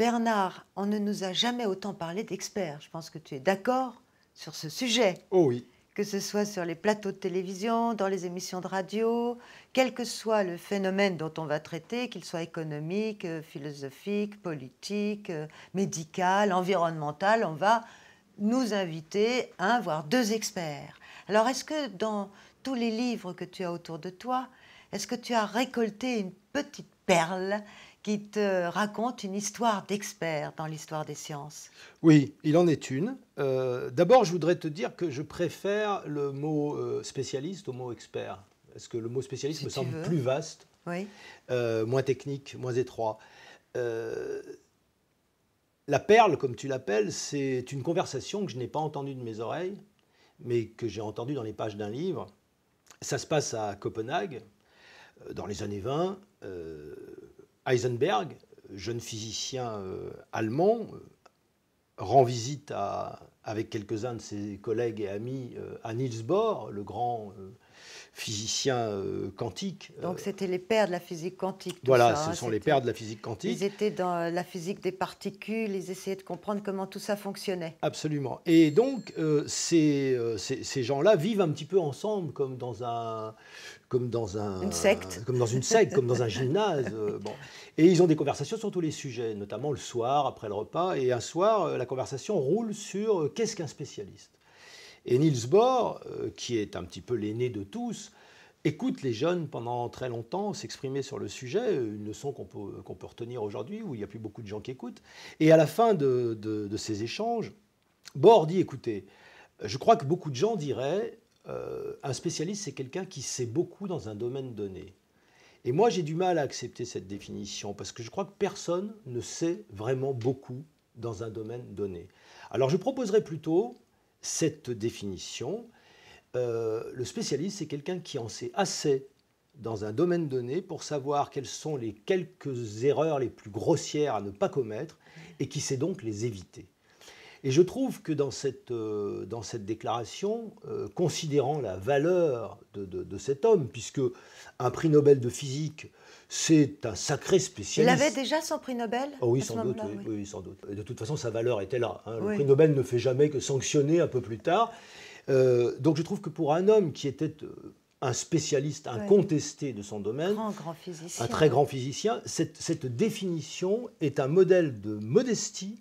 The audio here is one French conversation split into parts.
Bernard, on ne nous a jamais autant parlé d'experts. Je pense que tu es d'accord sur ce sujet. Oh oui. Que ce soit sur les plateaux de télévision, dans les émissions de radio, quel que soit le phénomène dont on va traiter, qu'il soit économique, euh, philosophique, politique, euh, médical, environnemental, on va nous inviter un, voire deux experts. Alors est-ce que dans tous les livres que tu as autour de toi, est-ce que tu as récolté une petite perle qui te raconte une histoire d'expert dans l'histoire des sciences. Oui, il en est une. Euh, d'abord, je voudrais te dire que je préfère le mot euh, spécialiste au mot expert. Parce que le mot spécialiste me semble plus vaste, euh, moins technique, moins étroit. la perle, comme tu l'appelles, c'est une conversation que je n'ai pas entendue de mes oreilles, mais que j'ai entendue dans les pages d'un livre. Ça se passe à Copenhague, euh, dans les années 20, euh, Heisenberg, jeune physicien euh, allemand, rend visite à, avec quelques-uns de ses collègues et amis à Niels Bohr, le grand physiciens euh, quantiques. Euh, donc c'était les pères de la physique quantique. voilà, hein, ce sont les pères de la physique quantique. Ils étaient dans euh, la physique des particules, ils essayaient de comprendre comment tout ça fonctionnait. Absolument. Et donc ces, ces, gens-là vivent un petit peu ensemble comme dans un comme dans un une secte, comme dans une secte, comme dans un gymnase. Bon. Et ils ont des conversations sur tous les sujets, notamment le soir après le repas. Et un soir, la conversation roule sur qu'est-ce qu'un spécialiste. Et Niels Bohr, euh, qui est un petit peu l'aîné de tous, écoute les jeunes pendant très longtemps s'exprimer sur le sujet, une leçon qu'on peut, qu'on peut retenir aujourd'hui, où il n'y a plus beaucoup de gens qui écoutent. Et à la fin de, ces échanges, Bohr dit, écoutez, je crois que beaucoup de gens diraient, euh, un spécialiste, c'est quelqu'un qui sait beaucoup dans un domaine donné. Et moi, j'ai du mal à accepter cette définition, parce que je crois que personne ne sait vraiment beaucoup dans un domaine donné. Alors je proposerais plutôt cette définition. Euh, le spécialiste, c'est quelqu'un qui en sait assez dans un domaine donné pour savoir quelles sont les quelques erreurs les plus grossières à ne pas commettre et qui sait donc les éviter. Et je trouve que dans cette, euh, dans cette déclaration, euh, considérant la valeur de, de, cet homme, puisque un prix Nobel de physique, c'est un sacré spécialiste. Il avait déjà son prix Nobel oh oui, sans doute, sans doute. Et de toute façon, sa valeur était là. Hein. Le prix Nobel ne fait jamais que sanctionner un peu plus tard. Euh, donc je trouve que pour un homme qui était un spécialiste incontesté contesté de son domaine, un très grand physicien, cette, cette définition est un modèle de modestie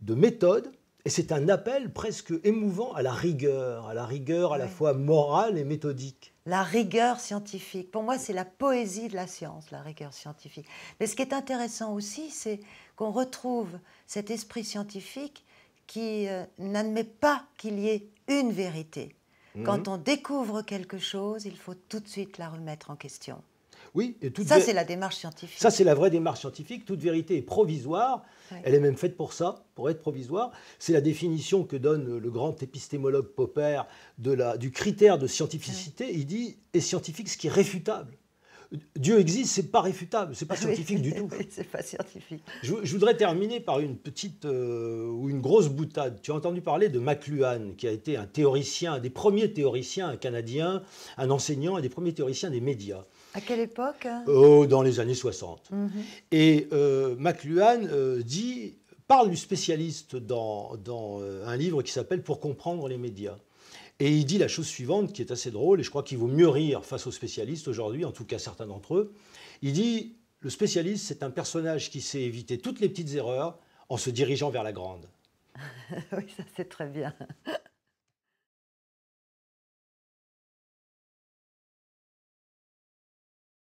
de méthode, et c'est un appel presque émouvant à la rigueur, à la rigueur à la fois morale et méthodique. La rigueur scientifique. Pour moi, c'est la poésie de la science, la rigueur scientifique. Mais ce qui est intéressant aussi, c'est qu'on retrouve cet esprit scientifique qui euh, n'admet pas qu'il y ait une vérité. Mmh. Quand on découvre quelque chose, il faut tout de suite la remettre en question. Oui, et ça, c'est la démarche scientifique. Ça, c'est la vraie démarche scientifique. Toute vérité est provisoire. Elle est même faite pour ça, pour être provisoire. C'est la définition que donne le grand épistémologue Popper de la, du critère de scientificité. Il dit est scientifique ce qui est réfutable. Dieu existe, c'est pas réfutable, c'est pas scientifique du tout. c'est pas scientifique. Je, voudrais terminer par une petite euh, ou une grosse boutade. Tu as entendu parler de McLuhan, qui a été un théoricien, un des premiers théoriciens canadiens, un enseignant, et des premiers théoriciens des médias. À quelle époque hein oh, dans les années 60. Mhm. Et euh, McLuhan euh, dit, parle du spécialiste dans un livre qui s'appelle Pour comprendre les médias. Et il dit la chose suivante, qui est assez drôle, et je crois qu'il vaut mieux rire face aux spécialistes aujourd'hui, en tout cas certains d'entre eux. Il dit, le spécialiste, c'est un personnage qui sait éviter toutes les petites erreurs en se dirigeant vers la grande. oui, ça c'est très bien.